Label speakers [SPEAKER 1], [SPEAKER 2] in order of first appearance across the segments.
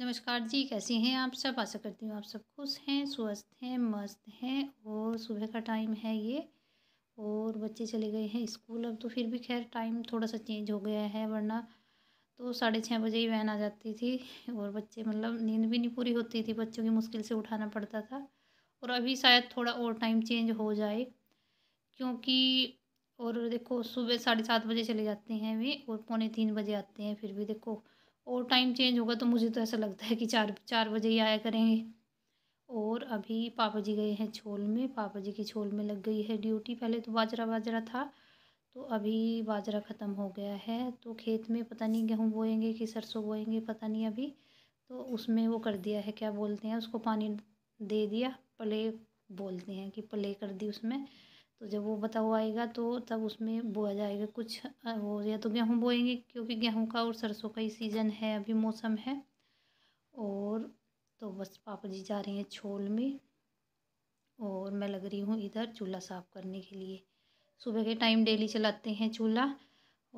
[SPEAKER 1] नमस्कार जी कैसी हैं आप सब आशा करती हूँ आप सब खुश हैं स्वस्थ हैं मस्त हैं और सुबह का टाइम है ये और बच्चे चले गए हैं स्कूल अब तो फिर भी खैर टाइम थोड़ा सा चेंज हो गया है वरना तो साढ़े छः बजे ही वैन आ जाती थी और बच्चे मतलब नींद भी नहीं पूरी होती थी बच्चों की मुश्किल से उठाना पड़ता था और अभी शायद थोड़ा और टाइम चेंज हो जाए क्योंकि और देखो सुबह साढ़े सात बजे चले जाते हैं वे और पौने तीन बजे आते हैं फिर भी देखो और टाइम चेंज होगा तो मुझे तो ऐसा लगता है कि चार चार बजे ही आया करेंगे और अभी पापा जी गए हैं छोल में पापा जी की छोल में लग गई है ड्यूटी पहले तो बाजरा बाजरा था तो अभी बाजरा ख़त्म हो गया है तो खेत में पता नहीं गेहूँ बोएंगे कि सरसों बोएंगे पता नहीं अभी तो उसमें वो कर दिया है क्या बोलते हैं उसको पानी दे दिया पले बोलते हैं कि पले कर दी उसमें तो जब वो बता हुआ आएगा तो तब उसमें बोया जाएगा कुछ हो या तो गेहूँ बोएंगे क्योंकि गेहूँ का और सरसों का ही सीज़न है अभी मौसम है और तो बस पापा जी जा रहे हैं छोल में और मैं लग रही हूँ इधर चूल्हा साफ़ करने के लिए सुबह के टाइम डेली चलाते हैं चूल्हा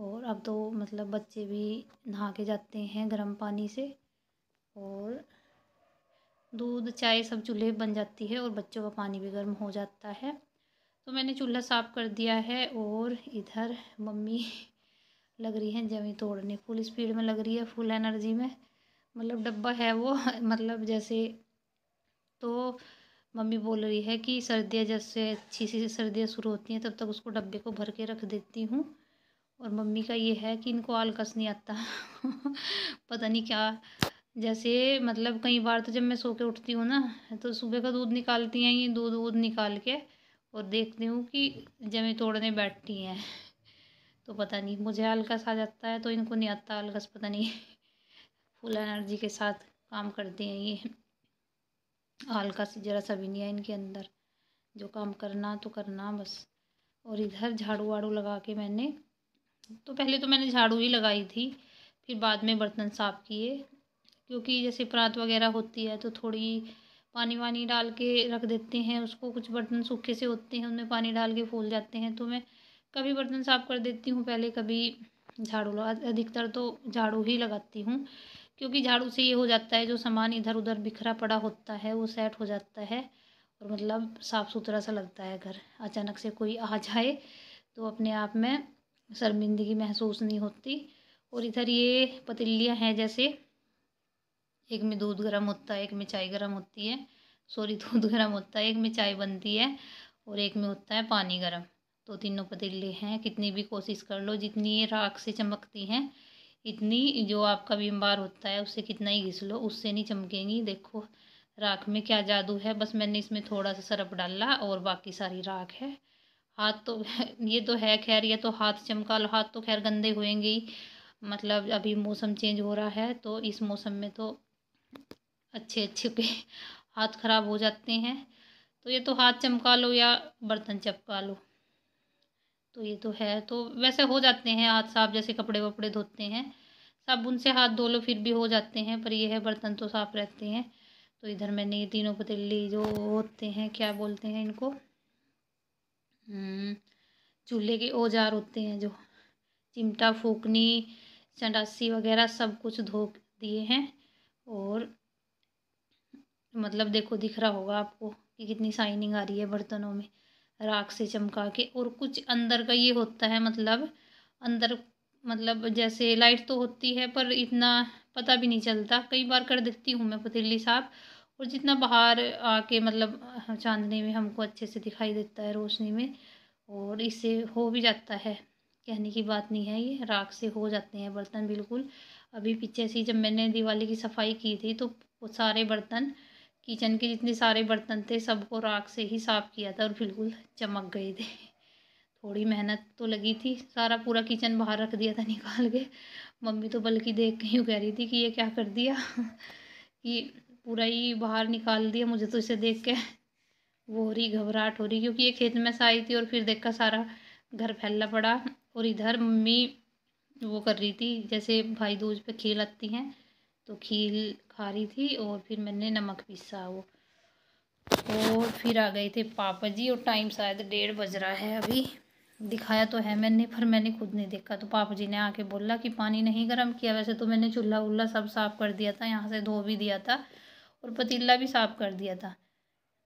[SPEAKER 1] और अब तो मतलब बच्चे भी नहा के जाते हैं गर्म पानी से और दूध चाय सब चूल्हे बन जाती है और बच्चों का पानी भी गर्म हो जाता है तो मैंने चूल्हा साफ़ कर दिया है और इधर मम्मी लग रही है जमी तोड़ने फुल स्पीड में लग रही है फुल एनर्जी में मतलब डब्बा है वो मतलब जैसे तो मम्मी बोल रही है कि सर्दियाँ जैसे अच्छी सी सर्दियाँ शुरू होती हैं तब तक उसको डब्बे को भर के रख देती हूँ और मम्मी का ये है कि इनको आलकस नहीं आता पता नहीं क्या जैसे मतलब कई बार तो जब मैं सो के उठती हूँ ना तो सुबह का दूध निकालती हैं ये दूध वूध निकाल के और देखती हूँ कि जमे तोड़ने बैठती हैं तो पता नहीं मुझे हल्का आ जाता है तो इनको नहीं आता हल्कस पता नहीं फुल एनर्जी के साथ काम करती हैं ये हल्कस जरा सा भी नहीं है इनके अंदर जो काम करना तो करना बस और इधर झाड़ू वाड़ू लगा के मैंने तो पहले तो मैंने झाड़ू ही लगाई थी फिर बाद में बर्तन साफ़ किए क्योंकि जैसे प्रात वगैरह होती है तो थोड़ी पानी वानी डाल के रख देते हैं उसको कुछ बर्तन सूखे से होते हैं उनमें पानी डाल के फूल जाते हैं तो मैं कभी बर्तन साफ़ कर देती हूँ पहले कभी झाड़ू अधिकतर तो झाड़ू ही लगाती हूँ क्योंकि झाड़ू से ये हो जाता है जो सामान इधर उधर बिखरा पड़ा होता है वो सेट हो जाता है और मतलब साफ़ सुथरा सा लगता है घर अचानक से कोई आ जाए तो अपने आप में शर्मिंदगी महसूस नहीं होती और इधर ये पतीलियाँ हैं जैसे एक में दूध गर्म होता है एक में चाय गर्म होती है सॉरी दूध गर्म होता है एक में चाय बनती है और एक में होता है पानी गर्म तो तीनों पतीले हैं कितनी भी कोशिश कर लो जितनी ये राख से चमकती हैं इतनी जो आपका बीमार होता है उससे कितना ही घिस लो उससे नहीं चमकेंगी देखो राख में क्या जादू है बस मैंने इसमें थोड़ा सा सरफ डाला और बाकी सारी राख है हाथ तो ये तो है खैर ये तो हाथ चमका लो हाथ तो खैर गंदे हुएंगे ही मतलब अभी मौसम चेंज हो रहा है तो इस मौसम में तो अच्छे अच्छे पे हाथ ख़राब हो जाते हैं तो ये तो हाथ चमका लो या बर्तन चमका लो तो ये तो है तो वैसे हो जाते हैं हाथ साफ जैसे कपड़े वपड़े धोते हैं साबुन से हाथ धो लो फिर भी हो जाते हैं पर ये है बर्तन तो साफ रहते हैं तो इधर मैंने ये तीनों पतीली जो होते हैं क्या बोलते हैं इनको हम्म, चूल्हे के औजार होते हैं जो चिमटा फूकनी चंडासी वगैरह सब कुछ धो दिए हैं और मतलब देखो दिख रहा होगा आपको कि कितनी शाइनिंग आ रही है बर्तनों में राख से चमका के और कुछ अंदर का ये होता है मतलब अंदर मतलब जैसे लाइट तो होती है पर इतना पता भी नहीं चलता कई बार कर देती हूँ मैं पतीली साफ और जितना बाहर आके मतलब चांदनी में हमको अच्छे से दिखाई देता है रोशनी में और इससे हो भी जाता है कहने की बात नहीं है ये राख से हो जाते हैं बर्तन बिल्कुल अभी पीछे से जब मैंने दिवाली की सफाई की थी तो सारे बर्तन किचन के जितने सारे बर्तन थे सबको राख से ही साफ़ किया था और बिल्कुल चमक गए थे थोड़ी मेहनत तो लगी थी सारा पूरा किचन बाहर रख दिया था निकाल के मम्मी तो बल्कि देख के यूँ कह रही थी कि ये क्या कर दिया कि पूरा ही बाहर निकाल दिया मुझे तो इसे देख के वो हो रही घबराहट हो रही क्योंकि ये खेत में से आई थी और फिर देखा सारा घर फैलना पड़ा और इधर मम्मी वो कर रही थी जैसे भाई दूज पे खेल आती हैं तो खील खा रही थी और फिर मैंने नमक पीसा वो और फिर आ गए थे पापा जी और टाइम शायद डेढ़ बज रहा है अभी दिखाया तो है मैंने पर मैंने खुद नहीं देखा तो पापा जी ने आके बोला कि पानी नहीं गर्म किया वैसे तो मैंने चूल्हा वुल्हा सब साफ़ कर दिया था यहाँ से धो भी दिया था और पतीला भी साफ़ कर दिया था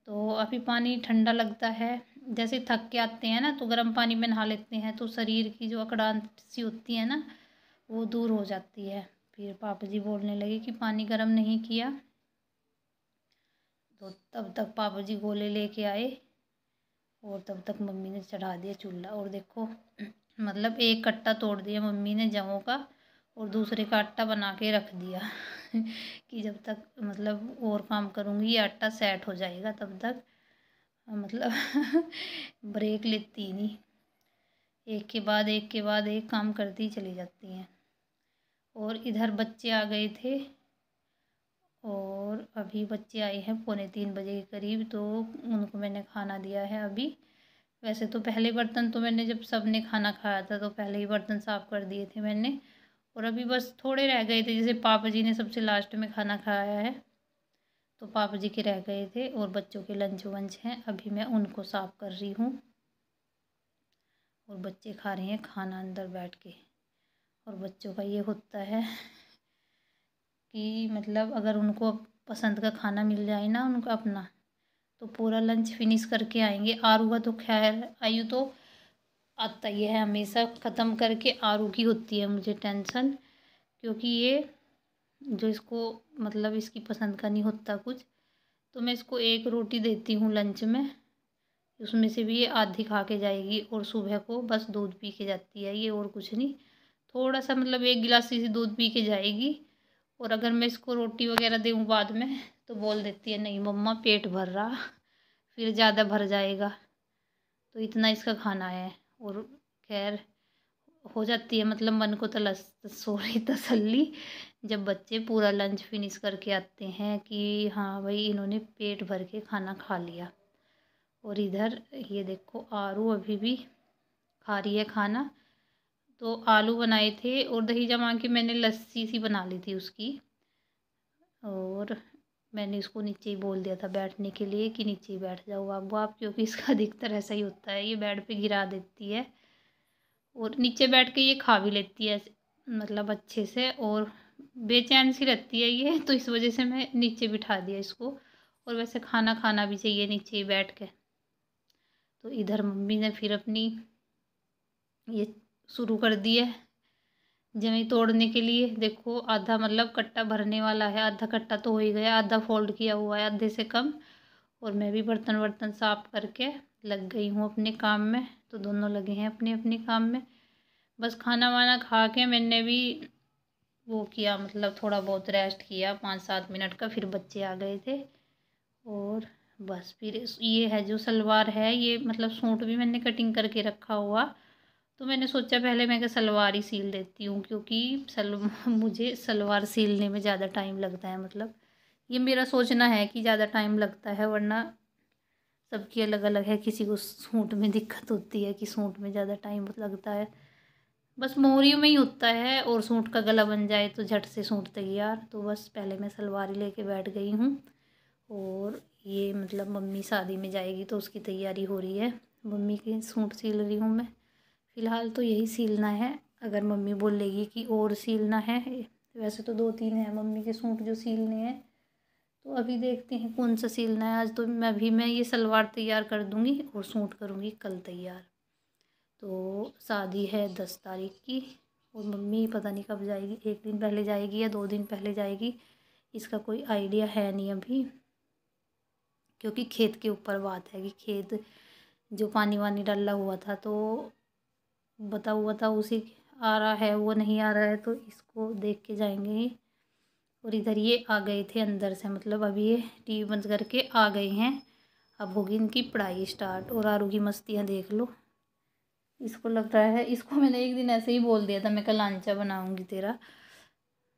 [SPEAKER 1] तो अभी पानी ठंडा लगता है जैसे थक के आते हैं ना तो गर्म पानी में नहा लेते हैं तो शरीर की जो अकड़ान सी होती है ना वो दूर हो जाती है फिर पापा जी बोलने लगे कि पानी गर्म नहीं किया तो तब तक पापा जी गोले लेके आए और तब तक मम्मी ने चढ़ा दिया चूल्हा और देखो मतलब एक कट्टा तोड़ दिया मम्मी ने जवों का और दूसरे का आटा बना के रख दिया कि जब तक मतलब और काम करूँगी आटा सेट हो जाएगा तब तक मतलब ब्रेक लेती नहीं एक के बाद एक के बाद एक काम करती चली जाती हैं और इधर बच्चे आ गए थे और अभी बच्चे आए हैं पौने तीन बजे के करीब तो उनको मैंने खाना दिया है अभी वैसे तो पहले बर्तन तो मैंने जब सब ने खाना खाया था तो पहले ही बर्तन साफ़ कर दिए थे मैंने और अभी बस थोड़े रह गए थे जैसे पापा जी ने सबसे लास्ट में खाना खाया है तो पापा जी के रह गए थे और बच्चों के लंच वंच हैं अभी मैं उनको साफ़ कर रही हूँ और बच्चे खा रहे हैं खाना अंदर बैठ के और बच्चों का ये होता है कि मतलब अगर उनको पसंद का खाना मिल जाए ना उनका अपना तो पूरा लंच फिनिश करके आएंगे आरू का तो खैर आयु तो आता ही है हमेशा ख़त्म करके आरू की होती है मुझे टेंशन क्योंकि ये जो इसको मतलब इसकी पसंद का नहीं होता कुछ तो मैं इसको एक रोटी देती हूँ लंच में उसमें से भी ये आधी खा के जाएगी और सुबह को बस दूध पी के जाती है ये और कुछ नहीं थोड़ा सा मतलब एक गिलास इसी दूध पी के जाएगी और अगर मैं इसको रोटी वगैरह दूँ बाद में तो बोल देती है नहीं मम्मा पेट भर रहा फिर ज़्यादा भर जाएगा तो इतना इसका खाना है और खैर हो जाती है मतलब मन को तलस सोरी तसल्ली जब बच्चे पूरा लंच फिनिश करके आते हैं कि हाँ भाई इन्होंने पेट भर के खाना खा लिया और इधर ये देखो आरू अभी भी खा रही है खाना तो आलू बनाए थे और दही जमा के मैंने लस्सी सी बना ली थी उसकी और मैंने इसको नीचे ही बोल दिया था बैठने के लिए कि नीचे ही बैठ जाओ आप आप क्योंकि इसका अधिकतर ऐसा ही होता है ये बेड पे गिरा देती है और नीचे बैठ के ये खा भी लेती है मतलब अच्छे से और बेचैन सी रहती है ये तो इस वजह से मैं नीचे बिठा दिया इसको और वैसे खाना खाना भी चाहिए नीचे ही बैठ के तो इधर मम्मी ने फिर अपनी ये शुरू कर दिया है जमी तोड़ने के लिए देखो आधा मतलब कट्टा भरने वाला है आधा कट्टा तो हो ही गया आधा फोल्ड किया हुआ है आधे से कम और मैं भी बर्तन वर्तन साफ करके लग गई हूँ अपने काम में तो दोनों लगे हैं अपने अपने काम में बस खाना वाना खा के मैंने भी वो किया मतलब थोड़ा बहुत रेस्ट किया पाँच सात मिनट का फिर बच्चे आ गए थे और बस फिर ये है जो सलवार है ये मतलब सूट भी मैंने कटिंग करके रखा हुआ तो मैंने सोचा पहले मैं क्या सलवार ही सिल देती हूँ क्योंकि सल मुझे सलवार सीलने में ज़्यादा टाइम लगता है मतलब ये मेरा सोचना है कि ज़्यादा टाइम लगता है वरना सबकी अलग अलग है किसी को सूट में दिक्कत होती है कि सूट में ज़्यादा टाइम लगता है बस मोहरी में ही होता है और सूट का गला बन जाए तो झट से सूट तैयार तो बस पहले मैं सलवार लेके बैठ गई हूँ और ये मतलब मम्मी शादी में जाएगी तो उसकी तैयारी हो रही है मम्मी के सूट सिल रही हूँ मैं फ़िलहाल तो यही सिलना है अगर मम्मी बोलेगी कि और सिलना है वैसे तो दो तीन है मम्मी के सूट जो सिलने हैं तो अभी देखते हैं कौन सा सिलना है आज तो मैं अभी मैं ये सलवार तैयार कर दूँगी और सूट करूँगी कल तैयार तो शादी है दस तारीख की और मम्मी पता नहीं कब जाएगी एक दिन पहले जाएगी या दो दिन पहले जाएगी इसका कोई आइडिया है नहीं अभी क्योंकि खेत के ऊपर बात है कि खेत जो पानी वानी डाला हुआ था तो बताओ बताओ उसी आ रहा है वो नहीं आ रहा है तो इसको देख के जाएंगे ही और इधर ये आ गए थे अंदर से मतलब अब ये टी वी बंद करके आ गए हैं अब होगी इनकी पढ़ाई स्टार्ट और आरू की मस्तियाँ देख लो इसको लग रहा है इसको मैंने एक दिन ऐसे ही बोल दिया था मैं कल आंचा बनाऊँगी तेरा